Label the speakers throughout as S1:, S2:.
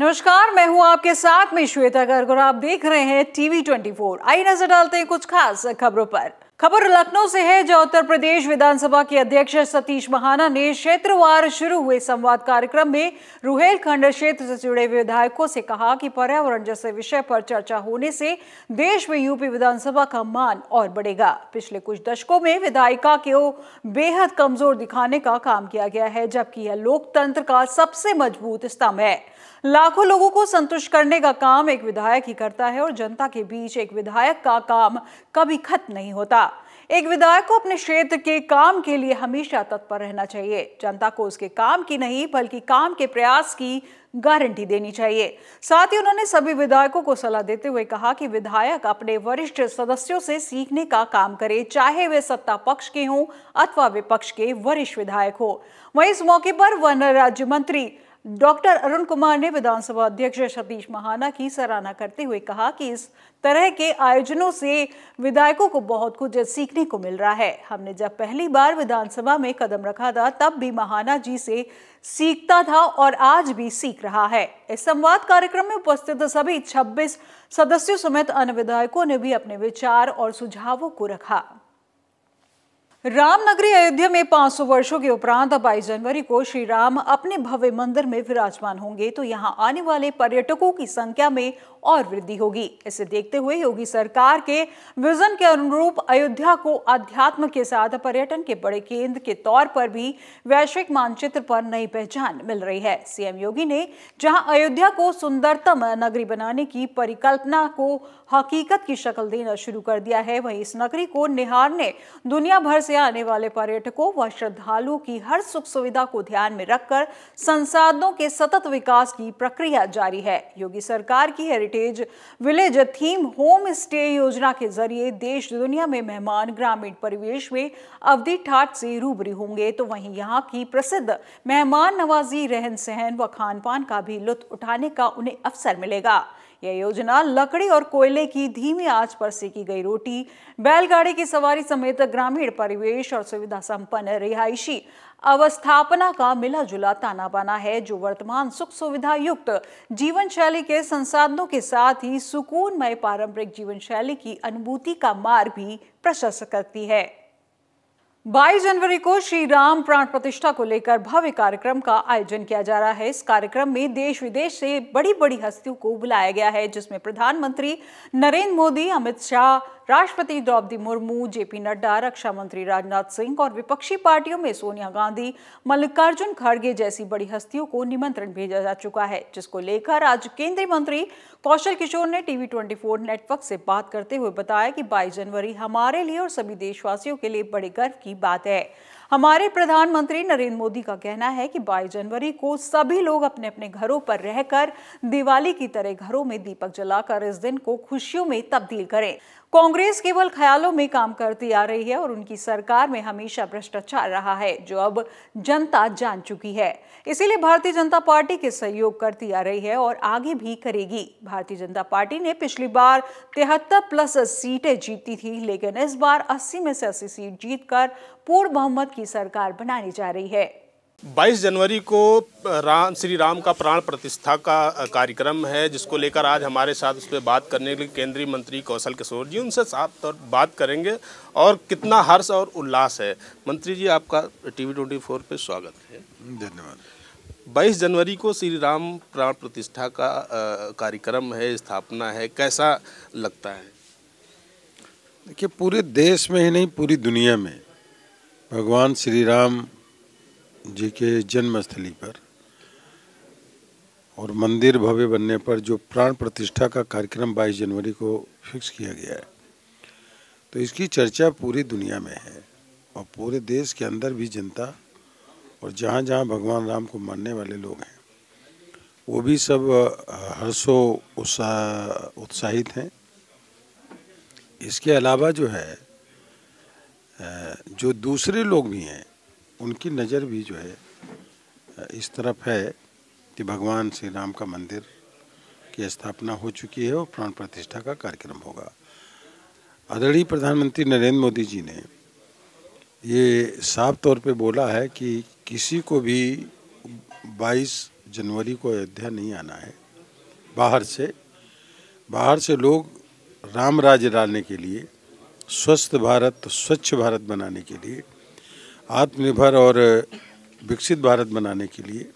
S1: नमस्कार मैं हूं आपके साथ में श्वेता गर्ग और आप देख रहे हैं टीवी 24 आई नजर डालते हैं कुछ खास खबरों पर खबर लखनऊ से है जहां उत्तर प्रदेश विधानसभा के अध्यक्ष सतीश महाना ने क्षेत्रवार शुरू हुए संवाद कार्यक्रम में रुहेलखंड क्षेत्र से जुड़े विधायकों से कहा कि पर्यावरण जैसे विषय पर चर्चा होने से देश में यूपी विधानसभा का मान और बढ़ेगा पिछले कुछ दशकों में विधायिका को बेहद कमजोर दिखाने का काम किया गया है जबकि यह लोकतंत्र का सबसे मजबूत स्तंभ है लाखों लोगों को संतुष्ट करने का काम एक विधायक ही करता है और जनता के बीच एक विधायक का काम कभी खत्म नहीं होता एक विधायक को अपने क्षेत्र के काम के लिए हमेशा तत्पर रहना चाहिए जनता को उसके काम की नहीं बल्कि काम के प्रयास की गारंटी देनी चाहिए साथ ही उन्होंने सभी विधायकों को सलाह देते हुए कहा कि विधायक अपने वरिष्ठ सदस्यों से सीखने का काम करे चाहे वे सत्ता पक्ष के हों अथवा विपक्ष के वरिष्ठ विधायक हो वहीं इस मौके पर वन राज्य मंत्री डॉक्टर अरुण कुमार ने विधानसभा अध्यक्ष सतीश महाना की सराहना करते हुए कहा कि इस तरह के आयोजनों से विधायकों को बहुत कुछ सीखने को मिल रहा है हमने जब पहली बार विधानसभा में कदम रखा था तब भी महाना जी से सीखता था और आज भी सीख रहा है इस संवाद कार्यक्रम में उपस्थित सभी 26 सदस्यों समेत अन्य विधायकों ने भी अपने विचार और सुझावों को रखा रामनगरी अयोध्या में 500 वर्षों के उपरांत बाईस जनवरी को श्री राम अपने भव्य मंदिर में विराजमान होंगे तो यहां आने वाले पर्यटकों की संख्या में और वृद्धि होगी इसे देखते हुए योगी सरकार के विजन के अनुरूप अयोध्या को अध्यात्म के साथ पर्यटन के बड़े केंद्र के तौर पर भी वैश्विक मानचित्र पर नई पहचान मिल रही है सीएम योगी ने जहाँ अयोध्या को सुंदरतम नगरी बनाने की परिकल्पना को हकीकत की शक्ल देना शुरू कर दिया है वहीं इस नगरी को निहारने दुनिया भर से आने वाले पर्यटकों व श्रद्धालुओं की हर सुख सुविधा को ध्यान में रखकर संसाधनों के सतत विकास की प्रक्रिया जारी है योगी सरकार की heritage village theme home stay योजना के जरिए देश दुनिया में मेहमान ग्रामीण परिवेश में अवधि ठाट से रूबरी होंगे तो वहीं यहाँ की प्रसिद्ध मेहमान नवाजी रहन सहन व खान पान का भी लुत्फ उठाने का उन्हें अवसर मिलेगा यह योजना लकड़ी और कोयले की धीमी आंच पर सेकी गई रोटी बैलगाड़ी की सवारी समेत ग्रामीण परिवेश और सुविधा संपन्न रिहायशी अवस्थापना का मिला जुला ताना बाना है जो वर्तमान सुख सुविधा युक्त जीवन शैली के संसाधनों के साथ ही सुकूनमय पारंपरिक जीवन शैली की अनुभूति का मार्ग भी प्रशस्त करती है 22 जनवरी को श्री राम प्राण प्रतिष्ठा को लेकर भव्य कार्यक्रम का आयोजन किया जा रहा है इस कार्यक्रम में देश विदेश से बड़ी बड़ी हस्तियों को बुलाया गया है जिसमें प्रधानमंत्री नरेंद्र मोदी अमित शाह राष्ट्रपति द्रौपदी मुर्मू जेपी नड्डा रक्षा मंत्री राजनाथ सिंह और विपक्षी पार्टियों में सोनिया गांधी मल्लिकार्जुन खड़गे जैसी बड़ी हस्तियों को निमंत्रण भेजा जा चुका है जिसको लेकर आज केंद्रीय मंत्री कौशल किशोर ने टीवी ट्वेंटी नेटवर्क से बात करते हुए बताया कि बाईस जनवरी हमारे लिए और सभी देशवासियों के लिए बड़े गर्व की बात है हमारे प्रधानमंत्री नरेंद्र मोदी का कहना है कि 22 जनवरी को सभी लोग अपने अपने घरों पर रहकर दिवाली की तरह घरों में दीपक जलाकर इस दिन को खुशियों में तब्दील करें कांग्रेस केवल ख्यालों में काम करती आ रही है और उनकी सरकार में हमेशा भ्रष्टाचार रहा है जो अब जनता जान चुकी है इसीलिए भारतीय जनता पार्टी के सहयोग करती आ रही है और आगे भी करेगी भारतीय जनता पार्टी ने पिछली बार तिहत्तर प्लस सीटें जीती थी लेकिन इस बार अस्सी में से अस्सी सीट जीतकर पूर्व बहुमत की सरकार बनाने जा रही है
S2: 22 जनवरी को राम श्री राम का प्राण प्रतिष्ठा का कार्यक्रम है जिसको लेकर आज हमारे साथ उस पर बात करने के लिए केंद्रीय मंत्री कौशल किशोर जी उनसे साफ तौर बात करेंगे और कितना हर्ष और उल्लास है मंत्री जी आपका टीवी 24 पर स्वागत है धन्यवाद 22 जनवरी को श्री राम प्राण प्रतिष्ठा का कार्यक्रम है स्थापना है कैसा
S3: लगता है देखिए पूरे देश में ही नहीं पूरी दुनिया में भगवान श्री राम जी के जन्मस्थली पर और मंदिर भव्य बनने पर जो प्राण प्रतिष्ठा का कार्यक्रम 22 जनवरी को फिक्स किया गया है तो इसकी चर्चा पूरी दुनिया में है और पूरे देश के अंदर भी जनता और जहाँ जहाँ भगवान राम को मानने वाले लोग हैं वो भी सब हर्षो उत्साह उत्साहित हैं इसके अलावा जो है जो दूसरे लोग भी हैं उनकी नज़र भी जो है इस तरफ है कि भगवान श्री राम का मंदिर की स्थापना हो चुकी है और प्राण प्रतिष्ठा का कार्यक्रम होगा आदरणीय प्रधानमंत्री नरेंद्र मोदी जी ने ये साफ तौर पे बोला है कि किसी को भी 22 जनवरी को अयोध्या नहीं आना है बाहर से बाहर से लोग राम राज्य डालने के लिए स्वस्थ भारत स्वच्छ भारत बनाने के लिए आत्मनिर्भर और विकसित भारत बनाने के लिए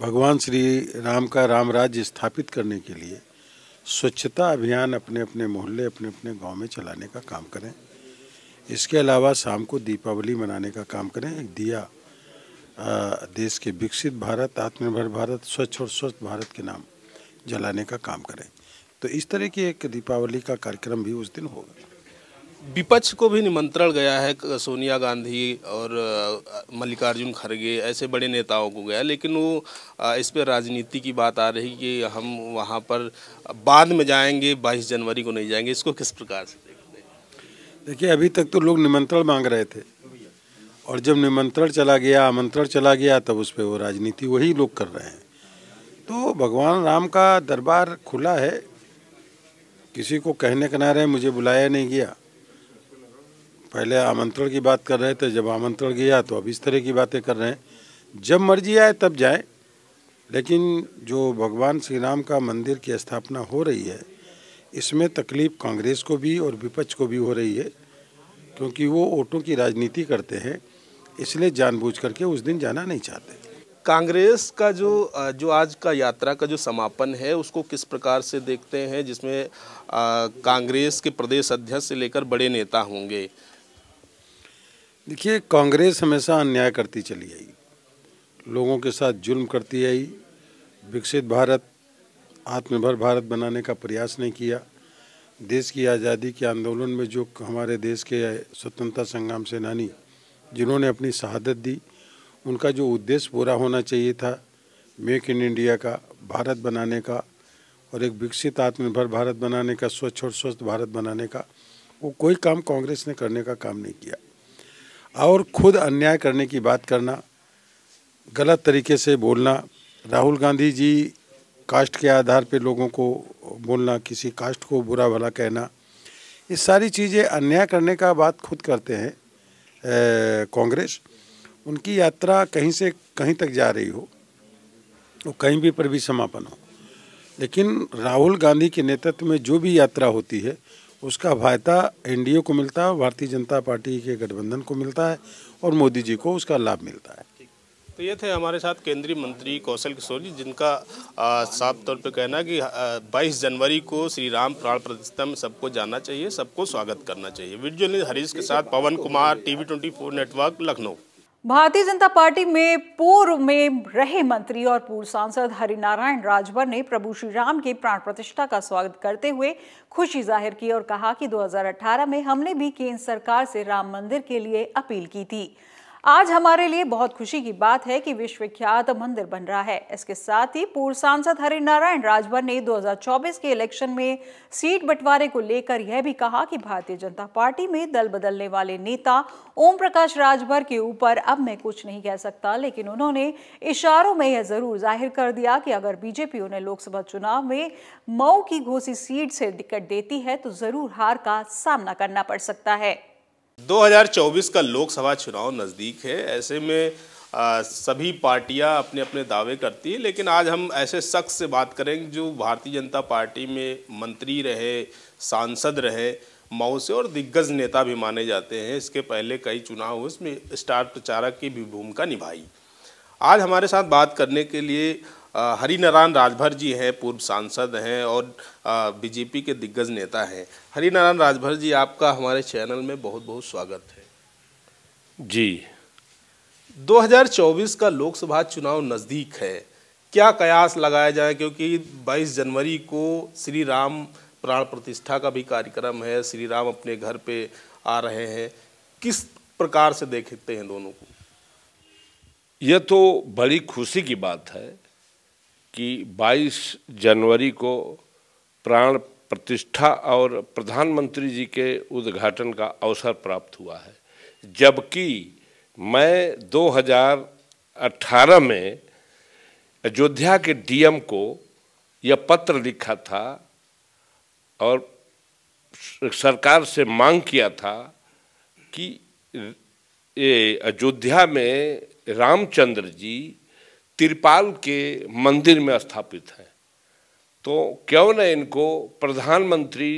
S3: भगवान श्री राम का राम राज्य स्थापित करने के लिए स्वच्छता अभियान अपने अपने मोहल्ले अपने अपने गांव में चलाने का काम करें इसके अलावा शाम को दीपावली मनाने का काम करें एक दिया आ, देश के विकसित भारत आत्मनिर्भर भारत स्वच्छ और स्वस्थ भारत के नाम जलाने का काम करें तो इस तरह की एक दीपावली का कार्यक्रम भी उस दिन होगा विपक्ष को भी निमंत्रण
S2: गया है सोनिया गांधी और मल्लिकार्जुन खड़गे ऐसे बड़े नेताओं को गया लेकिन वो इस पर राजनीति की बात आ रही कि हम वहाँ पर बाद में जाएंगे 22 जनवरी को नहीं जाएंगे इसको किस प्रकार से देखते
S3: हैं देखिए अभी तक तो लोग निमंत्रण मांग रहे थे और जब निमंत्रण चला गया आमंत्रण चला गया तब उस पर वो राजनीति वही लोग कर रहे हैं तो भगवान राम का दरबार खुला है किसी को कहने के ना रहे मुझे बुलाया नहीं गया पहले आमंत्रण की बात कर रहे थे जब आमंत्रण गया तो अब इस तरह की बातें कर रहे हैं जब मर्जी आए तब जाए लेकिन जो भगवान श्री राम का मंदिर की स्थापना हो रही है इसमें तकलीफ कांग्रेस को भी और विपक्ष को भी हो रही है क्योंकि वो वोटों की राजनीति करते हैं इसलिए जानबूझ करके उस दिन जाना नहीं चाहते
S2: कांग्रेस का जो जो आज का यात्रा का जो समापन है उसको किस प्रकार से देखते हैं जिसमें कांग्रेस के प्रदेश अध्यक्ष से लेकर बड़े नेता होंगे
S3: देखिए कांग्रेस हमेशा अन्याय करती चली आई लोगों के साथ जुल्म करती आई विकसित भारत आत्मनिर्भर भारत बनाने का प्रयास नहीं किया देश की आज़ादी के आंदोलन में जो हमारे देश के स्वतंत्रता संग्राम सेनानी जिन्होंने अपनी शहादत दी उनका जो उद्देश्य पूरा होना चाहिए था मेक इन इंडिया का भारत बनाने का और एक विकसित आत्मनिर्भर भारत बनाने का स्वच्छ और स्वस्थ भारत बनाने का वो कोई काम कांग्रेस ने करने का काम नहीं किया और खुद अन्याय करने की बात करना गलत तरीके से बोलना राहुल गांधी जी कास्ट के आधार पर लोगों को बोलना किसी कास्ट को बुरा भला कहना ये सारी चीज़ें अन्याय करने का बात खुद करते हैं कांग्रेस उनकी यात्रा कहीं से कहीं तक जा रही हो वो कहीं भी पर भी समापन हो लेकिन राहुल गांधी के नेतृत्व में जो भी यात्रा होती है उसका फायदा एनडीए को मिलता है भारतीय जनता पार्टी के गठबंधन को मिलता है और मोदी जी को उसका लाभ मिलता है
S2: तो ये थे हमारे साथ केंद्रीय मंत्री कौशल किशोर जी जिनका साफ तौर पे कहना कि 22 जनवरी को श्री राम प्राण प्रतिष्ठा में सबको जाना चाहिए सबको स्वागत करना चाहिए वीडियो हरीश के साथ Pawan Kumar TV 24 network Lucknow
S1: Bharatiya Janata party में पूर्व में रहे मंत्री और पूर्व सांसद हरिनारायण राजभर ने प्रभु श्री राम की प्राण प्रतिष्ठा का स्वागत करते हुए खुशी जाहिर की और कहा कि 2018 में हमने भी केंद्र सरकार से राम मंदिर के लिए अपील की थी आज हमारे लिए बहुत खुशी की बात है कि विश्वविख्यात मंदिर बन रहा है इसके साथ ही पूर्व सांसद हरिनारायण राजभर ने 2024 के इलेक्शन में सीट बंटवारे को लेकर यह भी कहा कि भारतीय जनता पार्टी में दल बदलने वाले नेता ओम प्रकाश राजभर के ऊपर अब मैं कुछ नहीं कह सकता लेकिन उन्होंने इशारों में यह जरूर जाहिर कर दिया कि अगर बीजेपी उन्हें लोकसभा चुनाव में मऊ की घोसी सीट से टिकट देती है तो जरूर हार का सामना करना पड़ सकता है
S2: 2024 का लोकसभा चुनाव नज़दीक है ऐसे में आ, सभी पार्टियां अपने अपने दावे करती हैं लेकिन आज हम ऐसे शख्स से बात करेंगे जो भारतीय जनता पार्टी में मंत्री रहे सांसद रहे मऊ से और दिग्गज नेता भी माने जाते हैं इसके पहले कई चुनाव उसमें स्टार प्रचारक की भी भूमिका निभाई आज हमारे साथ बात करने के लिए हरिनारायण राजभर जी हैं पूर्व सांसद हैं और बीजेपी के दिग्गज नेता हैं हरिनारायण राजभर जी आपका हमारे चैनल में बहुत बहुत स्वागत है जी 2024 का लोकसभा चुनाव नज़दीक है क्या कयास लगाया जाए क्योंकि 22 जनवरी को श्री राम प्राण प्रतिष्ठा का भी कार्यक्रम है श्री राम अपने घर पे आ रहे हैं किस प्रकार से देखते हैं दोनों को
S4: यह तो बड़ी खुशी की बात है कि 22 जनवरी को प्राण प्रतिष्ठा और प्रधानमंत्री जी के उद्घाटन का अवसर प्राप्त हुआ है जबकि मैं 2018 में अयोध्या के डीएम को यह पत्र लिखा था और सरकार से मांग किया था कि अयोध्या में रामचंद्र जी तिरपाल के मंदिर में स्थापित हैं तो क्यों न इनको प्रधानमंत्री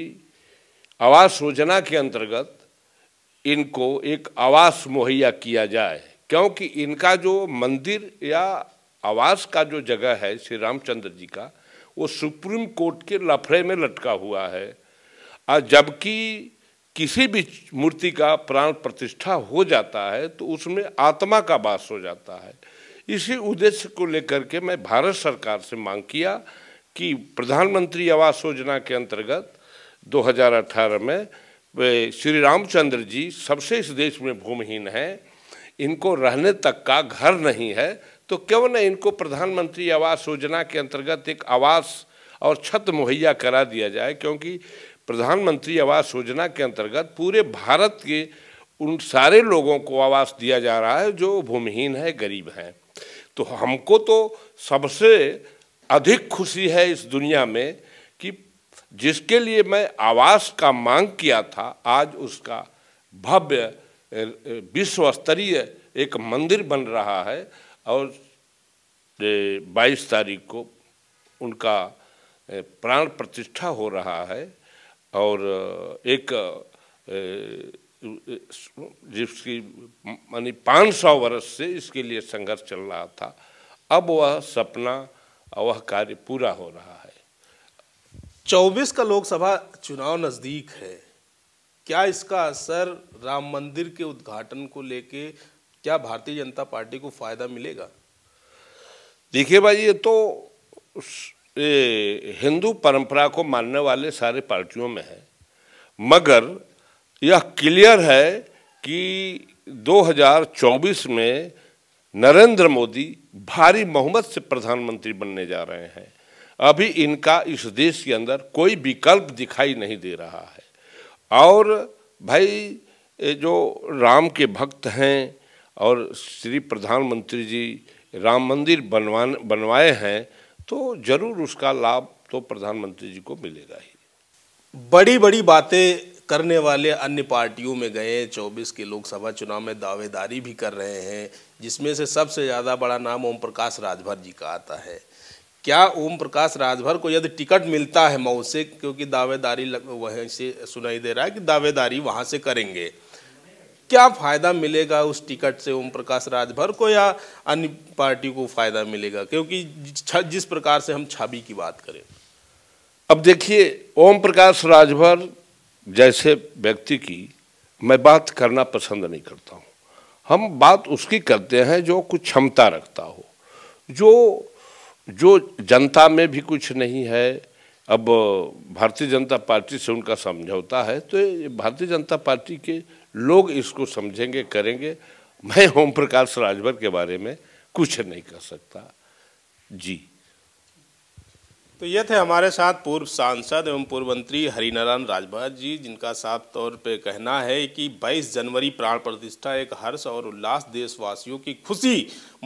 S4: आवास योजना के अंतर्गत इनको एक आवास मुहैया किया जाए क्योंकि इनका जो मंदिर या आवास का जो जगह है श्री रामचंद्र जी का वो सुप्रीम कोर्ट के लफड़े में लटका हुआ है और जबकि किसी भी मूर्ति का प्राण प्रतिष्ठा हो जाता है तो उसमें आत्मा का वास हो जाता है इसी उद्देश्य को लेकर के मैं भारत सरकार से मांग किया कि प्रधानमंत्री आवास योजना के अंतर्गत 2018 में श्री रामचंद्र जी सबसे इस देश में भूमिहीन हैं इनको रहने तक का घर नहीं है तो क्यों न इनको प्रधानमंत्री आवास योजना के अंतर्गत एक आवास और छत मुहैया करा दिया जाए क्योंकि प्रधानमंत्री आवास योजना के अंतर्गत पूरे भारत के उन सारे लोगों को आवास दिया जा रहा है जो भूमिहीन है गरीब हैं तो हमको तो सबसे अधिक खुशी है इस दुनिया में कि जिसके लिए मैं आवास का मांग किया था आज उसका भव्य विश्व स्तरीय एक मंदिर बन रहा है और 22 तारीख को उनका प्राण प्रतिष्ठा हो रहा है और एक जिसकी मानी 500 वर्ष से इसके लिए संघर्ष चल रहा था
S2: अब वह सपना वह कार्य पूरा हो रहा है 24 का लोकसभा चुनाव नज़दीक है क्या इसका असर राम मंदिर के उद्घाटन को लेके क्या भारतीय जनता पार्टी को फायदा मिलेगा
S4: देखिए भाई ये तो हिंदू परंपरा को मानने वाले सारे पार्टियों में है मगर यह क्लियर है कि 2024 में नरेंद्र मोदी भारी मोहम्मद से प्रधानमंत्री बनने जा रहे हैं अभी इनका इस देश के अंदर कोई विकल्प दिखाई नहीं दे रहा है और भाई जो राम के भक्त हैं और श्री प्रधानमंत्री जी राम मंदिर
S2: बनवा बनवाए हैं तो ज़रूर उसका लाभ तो प्रधानमंत्री जी को मिलेगा ही बड़ी बड़ी बातें करने वाले अन्य पार्टियों में गए 24 के लोकसभा चुनाव में दावेदारी भी कर रहे हैं जिसमें से सबसे ज़्यादा बड़ा नाम ओम प्रकाश राजभर जी का आता है क्या ओम प्रकाश राजभर को यदि टिकट मिलता है मऊ से क्योंकि दावेदारी वहीं से सुनाई दे रहा है कि दावेदारी वहाँ से करेंगे क्या फ़ायदा मिलेगा उस टिकट से ओम प्रकाश राजभर को या अन्य पार्टी को फ़ायदा मिलेगा क्योंकि जिस प्रकार से हम छवि की बात करें अब
S4: देखिए ओम प्रकाश राजभर जैसे व्यक्ति की मैं बात करना पसंद नहीं करता हूँ हम बात उसकी करते हैं जो कुछ क्षमता रखता हो जो जो जनता में भी कुछ नहीं है अब भारतीय जनता पार्टी से उनका समझौता है तो भारतीय जनता पार्टी के लोग इसको समझेंगे करेंगे मैं ओम प्रकाश राजभर के बारे में कुछ नहीं कर सकता जी
S2: तो ये थे हमारे साथ पूर्व सांसद एवं पूर्व मंत्री हरिनारायण राजभर जी जिनका साफ तौर पे कहना है कि 22 जनवरी प्राण प्रतिष्ठा एक हर्ष और उल्लास देशवासियों की खुशी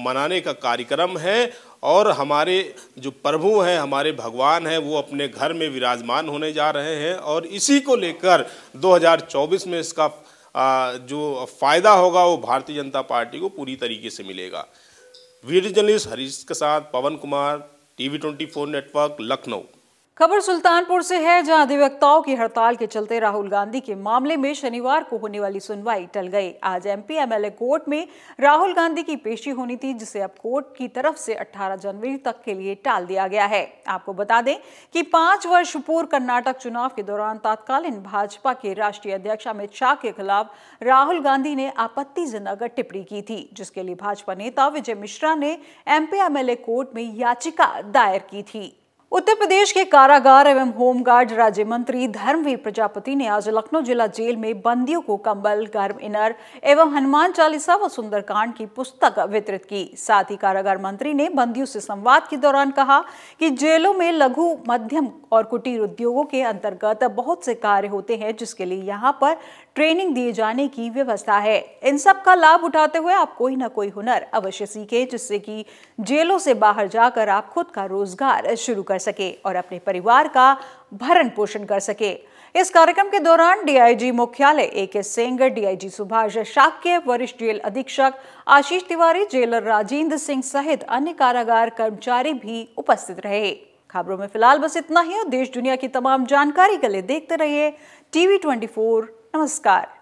S2: मनाने का कार्यक्रम है और हमारे जो प्रभु हैं हमारे भगवान हैं वो अपने घर में विराजमान होने जा रहे हैं और इसी को लेकर 2024 में इसका जो फ़ायदा होगा वो भारतीय जनता पार्टी को पूरी तरीके से मिलेगा वीडियो जर्नलिस्ट हरीश के साथ Pawan Kumar TV twenty four network Lucknow
S1: खबर सुल्तानपुर से है जहां अधिवक्ताओं की हड़ताल के चलते राहुल गांधी के मामले में शनिवार को होने वाली सुनवाई टल गई आज एमपी एमएलए कोर्ट में राहुल गांधी की पेशी होनी थी जिसे अब कोर्ट की तरफ से 18 जनवरी तक के लिए टाल दिया गया है आपको बता दें कि पांच वर्ष पूर्व कर्नाटक चुनाव के दौरान तत्कालीन भाजपा के राष्ट्रीय अध्यक्ष अमित शाह के खिलाफ राहुल गांधी ने आपत्तिजनक टिप्पणी की थी जिसके लिए भाजपा नेता विजय मिश्रा ने एमपी एमएलए कोर्ट में याचिका दायर की थी उत्तर प्रदेश के कारागार एवं होमगार्ड राज्य मंत्री धर्मवीर प्रजापति ने आज लखनऊ जिला जेल में बंदियों को कंबल गर्म इनर एवं हनुमान चालीसा व सुंदरकांड की पुस्तक वितरित की साथ ही कारागार मंत्री ने बंदियों से संवाद के दौरान कहा कि जेलों में लघु मध्यम और कुटीर उद्योगों के अंतर्गत बहुत से कार्य होते हैं जिसके लिए यहाँ पर ट्रेनिंग दिए जाने की व्यवस्था है इन सब का लाभ उठाते हुए आप कोई ना कोई हुनर अवश्य सीखे जिससे कि जेलों से बाहर जाकर आप खुद का रोजगार शुरू कर सके और अपने परिवार का भरण पोषण कर सके इस कार्यक्रम के दौरान डीआईजी मुख्यालय ए के सेंगर डीआईजी सुभाष शाक्य वरिष्ठ जेल अधीक्षक आशीष तिवारी जेलर राजेंद्र सिंह सहित अन्य कारागार कर्मचारी भी उपस्थित रहे खबरों में फिलहाल बस इतना ही और देश दुनिया की तमाम जानकारी के लिए देखते रहिए टीवी ट्वेंटी नमस्कार